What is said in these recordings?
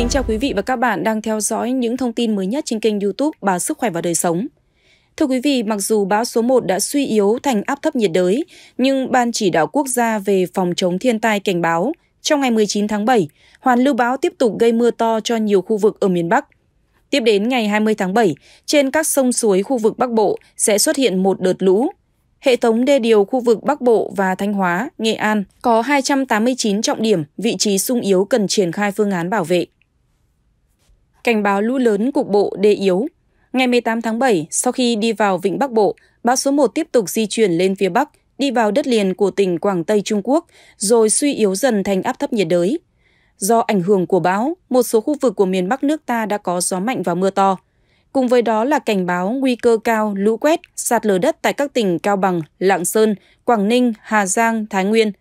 kính chào quý vị và các bạn đang theo dõi những thông tin mới nhất trên kênh youtube Báo Sức Khỏe và Đời Sống. Thưa quý vị, mặc dù bão số 1 đã suy yếu thành áp thấp nhiệt đới, nhưng Ban Chỉ đạo Quốc gia về phòng chống thiên tai cảnh báo trong ngày 19 tháng 7, hoàn lưu bão tiếp tục gây mưa to cho nhiều khu vực ở miền Bắc. Tiếp đến ngày 20 tháng 7, trên các sông suối khu vực Bắc Bộ sẽ xuất hiện một đợt lũ. Hệ thống đê điều khu vực Bắc Bộ và Thanh Hóa, Nghệ An có 289 trọng điểm, vị trí sung yếu cần triển khai phương án bảo vệ. Cảnh báo lũ lớn cục bộ đê yếu. Ngày 18 tháng 7, sau khi đi vào Vịnh Bắc Bộ, bão số 1 tiếp tục di chuyển lên phía Bắc, đi vào đất liền của tỉnh Quảng Tây Trung Quốc, rồi suy yếu dần thành áp thấp nhiệt đới. Do ảnh hưởng của bão, một số khu vực của miền Bắc nước ta đã có gió mạnh và mưa to. Cùng với đó là cảnh báo nguy cơ cao lũ quét, sạt lở đất tại các tỉnh Cao Bằng, Lạng Sơn, Quảng Ninh, Hà Giang, Thái Nguyên.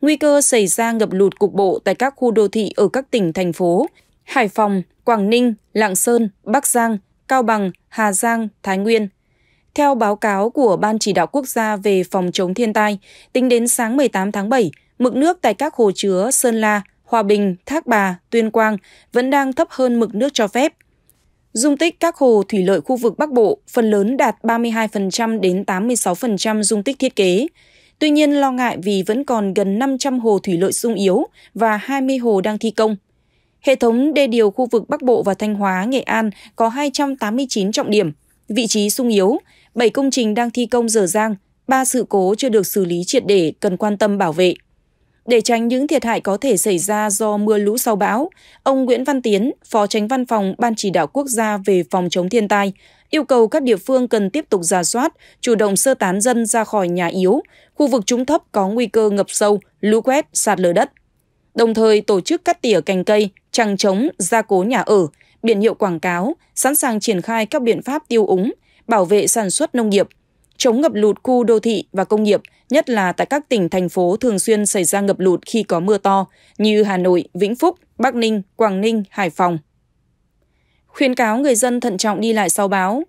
Nguy cơ xảy ra ngập lụt cục bộ tại các khu đô thị ở các tỉnh, thành phố, Hải Phòng, Quảng Ninh, Lạng Sơn, Bắc Giang, Cao Bằng, Hà Giang, Thái Nguyên. Theo báo cáo của Ban Chỉ đạo Quốc gia về phòng chống thiên tai, tính đến sáng 18 tháng 7, mực nước tại các hồ chứa Sơn La, Hòa Bình, Thác Bà, Tuyên Quang vẫn đang thấp hơn mực nước cho phép. Dung tích các hồ thủy lợi khu vực Bắc Bộ phần lớn đạt 32% đến 86% dung tích thiết kế. Tuy nhiên lo ngại vì vẫn còn gần 500 hồ thủy lợi sung yếu và 20 hồ đang thi công – Hệ thống đê điều khu vực Bắc Bộ và Thanh Hóa, Nghệ An có 289 trọng điểm, vị trí sung yếu, 7 công trình đang thi công dở dang, 3 sự cố chưa được xử lý triệt để cần quan tâm bảo vệ. Để tránh những thiệt hại có thể xảy ra do mưa lũ sau bão, ông Nguyễn Văn Tiến, Phó Tránh Văn phòng Ban Chỉ đạo Quốc gia về phòng chống thiên tai, yêu cầu các địa phương cần tiếp tục giả soát, chủ động sơ tán dân ra khỏi nhà yếu, khu vực trũng thấp có nguy cơ ngập sâu, lũ quét, sạt lở đất, đồng thời tổ chức cắt tỉa cành cây, trăng trống, gia cố nhà ở, biển hiệu quảng cáo, sẵn sàng triển khai các biện pháp tiêu úng, bảo vệ sản xuất nông nghiệp, chống ngập lụt khu đô thị và công nghiệp, nhất là tại các tỉnh thành phố thường xuyên xảy ra ngập lụt khi có mưa to như Hà Nội, Vĩnh Phúc, Bắc Ninh, Quảng Ninh, Hải Phòng. Khuyên cáo người dân thận trọng đi lại sau báo.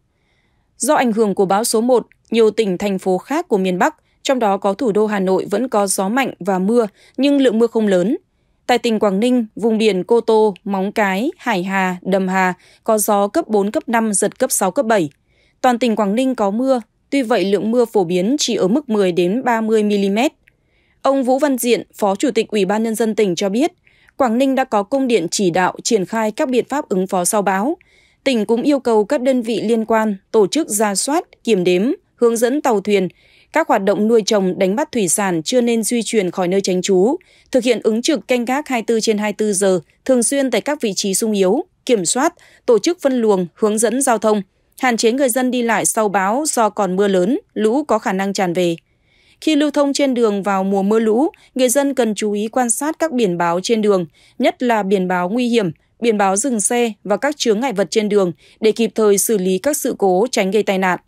Do ảnh hưởng của bão số 1, nhiều tỉnh thành phố khác của miền Bắc, trong đó có thủ đô Hà Nội vẫn có gió mạnh và mưa, nhưng lượng mưa không lớn tại tỉnh Quảng Ninh, vùng biển Cô Tô, Móng Cái, Hải Hà, Đầm Hà có gió cấp 4, cấp 5, giật cấp 6, cấp 7. Toàn tỉnh Quảng Ninh có mưa, tuy vậy lượng mưa phổ biến chỉ ở mức 10 đến 30 mm. Ông Vũ Văn Diện, Phó Chủ tịch Ủy ban nhân dân tỉnh cho biết, Quảng Ninh đã có công điện chỉ đạo triển khai các biện pháp ứng phó sau bão. Tỉnh cũng yêu cầu các đơn vị liên quan tổ chức ra soát, kiểm đếm, hướng dẫn tàu thuyền các hoạt động nuôi trồng đánh bắt thủy sản chưa nên duy chuyển khỏi nơi tránh trú, thực hiện ứng trực canh gác 24 trên 24 giờ, thường xuyên tại các vị trí sung yếu, kiểm soát, tổ chức phân luồng, hướng dẫn giao thông, hạn chế người dân đi lại sau báo do còn mưa lớn, lũ có khả năng tràn về. Khi lưu thông trên đường vào mùa mưa lũ, người dân cần chú ý quan sát các biển báo trên đường, nhất là biển báo nguy hiểm, biển báo dừng xe và các chướng ngại vật trên đường để kịp thời xử lý các sự cố tránh gây tai nạn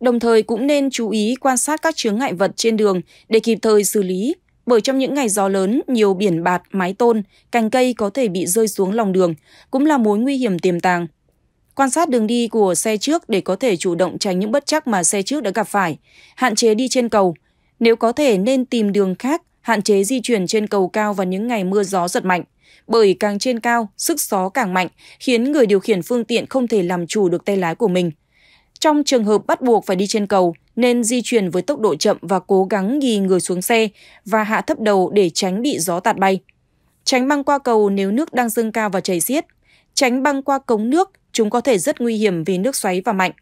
đồng thời cũng nên chú ý quan sát các chướng ngại vật trên đường để kịp thời xử lý, bởi trong những ngày gió lớn, nhiều biển bạt, mái tôn, cành cây có thể bị rơi xuống lòng đường, cũng là mối nguy hiểm tiềm tàng. Quan sát đường đi của xe trước để có thể chủ động tránh những bất chắc mà xe trước đã gặp phải, hạn chế đi trên cầu. Nếu có thể nên tìm đường khác, hạn chế di chuyển trên cầu cao vào những ngày mưa gió giật mạnh, bởi càng trên cao, sức gió càng mạnh, khiến người điều khiển phương tiện không thể làm chủ được tay lái của mình. Trong trường hợp bắt buộc phải đi trên cầu, nên di chuyển với tốc độ chậm và cố gắng ghi người xuống xe và hạ thấp đầu để tránh bị gió tạt bay. Tránh băng qua cầu nếu nước đang dâng cao và chảy xiết. Tránh băng qua cống nước, chúng có thể rất nguy hiểm vì nước xoáy và mạnh.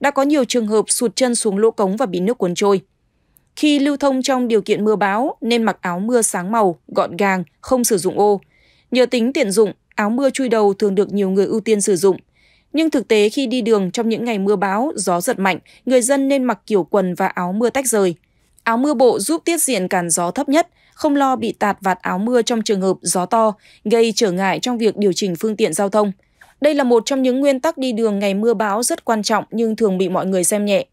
Đã có nhiều trường hợp sụt chân xuống lỗ cống và bị nước cuốn trôi. Khi lưu thông trong điều kiện mưa bão nên mặc áo mưa sáng màu, gọn gàng, không sử dụng ô. Nhờ tính tiện dụng, áo mưa chui đầu thường được nhiều người ưu tiên sử dụng – nhưng thực tế khi đi đường trong những ngày mưa bão, gió giật mạnh, người dân nên mặc kiểu quần và áo mưa tách rời. Áo mưa bộ giúp tiết diện cản gió thấp nhất, không lo bị tạt vạt áo mưa trong trường hợp gió to, gây trở ngại trong việc điều chỉnh phương tiện giao thông. Đây là một trong những nguyên tắc đi đường ngày mưa bão rất quan trọng nhưng thường bị mọi người xem nhẹ.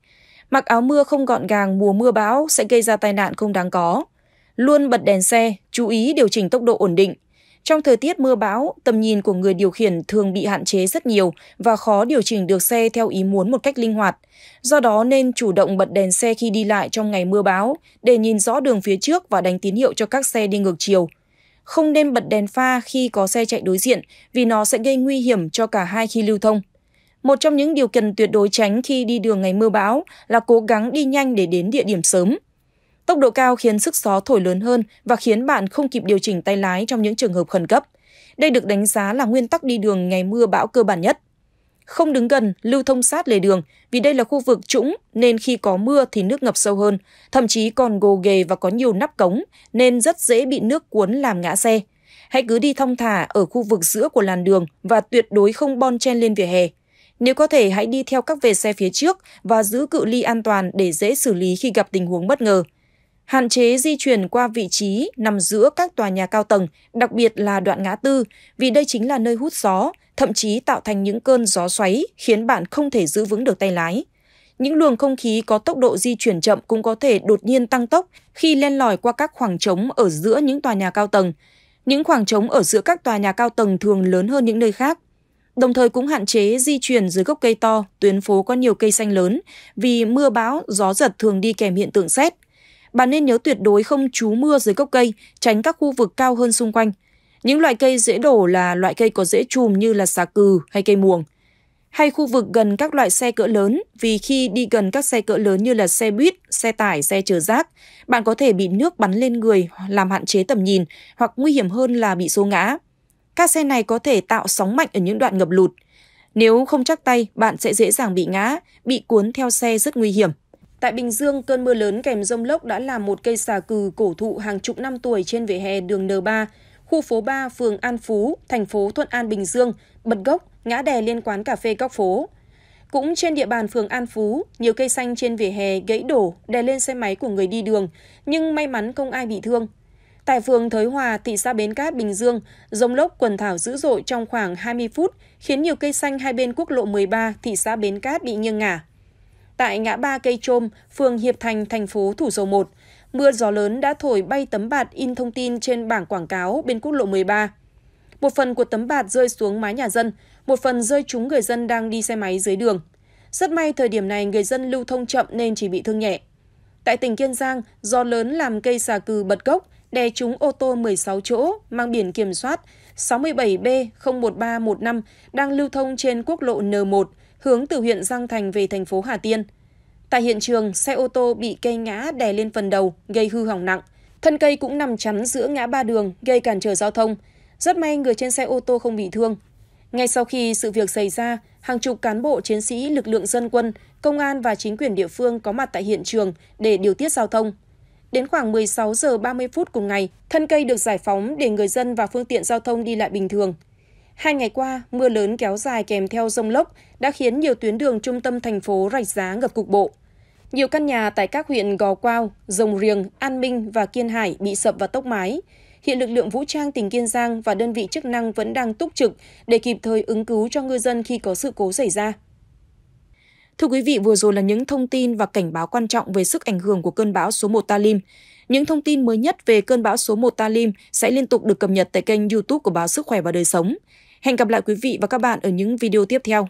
Mặc áo mưa không gọn gàng mùa mưa bão sẽ gây ra tai nạn không đáng có. Luôn bật đèn xe, chú ý điều chỉnh tốc độ ổn định, trong thời tiết mưa bão, tầm nhìn của người điều khiển thường bị hạn chế rất nhiều và khó điều chỉnh được xe theo ý muốn một cách linh hoạt. Do đó nên chủ động bật đèn xe khi đi lại trong ngày mưa bão để nhìn rõ đường phía trước và đánh tín hiệu cho các xe đi ngược chiều. Không nên bật đèn pha khi có xe chạy đối diện vì nó sẽ gây nguy hiểm cho cả hai khi lưu thông. Một trong những điều cần tuyệt đối tránh khi đi đường ngày mưa bão là cố gắng đi nhanh để đến địa điểm sớm. Tốc độ cao khiến sức gió thổi lớn hơn và khiến bạn không kịp điều chỉnh tay lái trong những trường hợp khẩn cấp. Đây được đánh giá là nguyên tắc đi đường ngày mưa bão cơ bản nhất. Không đứng gần, lưu thông sát lề đường vì đây là khu vực trũng nên khi có mưa thì nước ngập sâu hơn, thậm chí còn gồ ghề và có nhiều nắp cống nên rất dễ bị nước cuốn làm ngã xe. Hãy cứ đi thong thả ở khu vực giữa của làn đường và tuyệt đối không bon chen lên vỉa hè. Nếu có thể hãy đi theo các vệt xe phía trước và giữ cự ly an toàn để dễ xử lý khi gặp tình huống bất ngờ hạn chế di chuyển qua vị trí nằm giữa các tòa nhà cao tầng, đặc biệt là đoạn ngã tư, vì đây chính là nơi hút gió, thậm chí tạo thành những cơn gió xoáy khiến bạn không thể giữ vững được tay lái. Những luồng không khí có tốc độ di chuyển chậm cũng có thể đột nhiên tăng tốc khi len lỏi qua các khoảng trống ở giữa những tòa nhà cao tầng. Những khoảng trống ở giữa các tòa nhà cao tầng thường lớn hơn những nơi khác. Đồng thời cũng hạn chế di chuyển dưới gốc cây to, tuyến phố có nhiều cây xanh lớn vì mưa bão, gió giật thường đi kèm hiện tượng xét – bạn nên nhớ tuyệt đối không trú mưa dưới gốc cây, tránh các khu vực cao hơn xung quanh. Những loại cây dễ đổ là loại cây có dễ chùm như là xà cừ hay cây muồng. Hay khu vực gần các loại xe cỡ lớn vì khi đi gần các xe cỡ lớn như là xe buýt, xe tải, xe chở rác, bạn có thể bị nước bắn lên người làm hạn chế tầm nhìn hoặc nguy hiểm hơn là bị xô ngã. Các xe này có thể tạo sóng mạnh ở những đoạn ngập lụt. Nếu không chắc tay, bạn sẽ dễ dàng bị ngã, bị cuốn theo xe rất nguy hiểm. Tại Bình Dương, cơn mưa lớn kèm rông lốc đã làm một cây xà cừ cổ thụ hàng chục năm tuổi trên vỉa hè đường N3, khu phố 3, phường An Phú, thành phố Thuận An, Bình Dương, bật gốc, ngã đè lên quán cà phê góc phố. Cũng trên địa bàn phường An Phú, nhiều cây xanh trên vỉa hè gãy đổ, đè lên xe máy của người đi đường, nhưng may mắn không ai bị thương. Tại phường Thới Hòa, thị xã Bến Cát, Bình Dương, rông lốc quần thảo dữ dội trong khoảng 20 phút, khiến nhiều cây xanh hai bên quốc lộ 13, thị xã Bến Cát bị nghiêng ngả tại ngã ba cây trôm, phường Hiệp Thành, thành phố Thủ Dầu Một. Mưa gió lớn đã thổi bay tấm bạt in thông tin trên bảng quảng cáo bên quốc lộ 13. Một phần của tấm bạt rơi xuống mái nhà dân, một phần rơi trúng người dân đang đi xe máy dưới đường. Rất may thời điểm này người dân lưu thông chậm nên chỉ bị thương nhẹ. Tại tỉnh Kiên Giang, gió lớn làm cây xà cừ bật gốc, đè trúng ô tô 16 chỗ mang biển kiểm soát 67B01315 đang lưu thông trên quốc lộ N1 hướng từ huyện Giang Thành về thành phố Hà Tiên. Tại hiện trường, xe ô tô bị cây ngã đè lên phần đầu, gây hư hỏng nặng. Thân cây cũng nằm chắn giữa ngã ba đường, gây cản trở giao thông. Rất may người trên xe ô tô không bị thương. Ngay sau khi sự việc xảy ra, hàng chục cán bộ chiến sĩ lực lượng dân quân, công an và chính quyền địa phương có mặt tại hiện trường để điều tiết giao thông. Đến khoảng 16 giờ 30 phút cùng ngày, thân cây được giải phóng để người dân và phương tiện giao thông đi lại bình thường. Hai ngày qua, mưa lớn kéo dài kèm theo rông lốc đã khiến nhiều tuyến đường trung tâm thành phố rạch giá ngập cục bộ. Nhiều căn nhà tại các huyện Gò Quao, Rồng Riềng, An Minh và Kiên Hải bị sập và tốc mái. Hiện lực lượng vũ trang tỉnh Kiên Giang và đơn vị chức năng vẫn đang túc trực để kịp thời ứng cứu cho ngư dân khi có sự cố xảy ra. Thưa quý vị, vừa rồi là những thông tin và cảnh báo quan trọng về sức ảnh hưởng của cơn bão số 1 Talim. Những thông tin mới nhất về cơn bão số 1 Talim sẽ liên tục được cập nhật tại kênh YouTube của báo Sức khỏe và đời sống. Hẹn gặp lại quý vị và các bạn ở những video tiếp theo.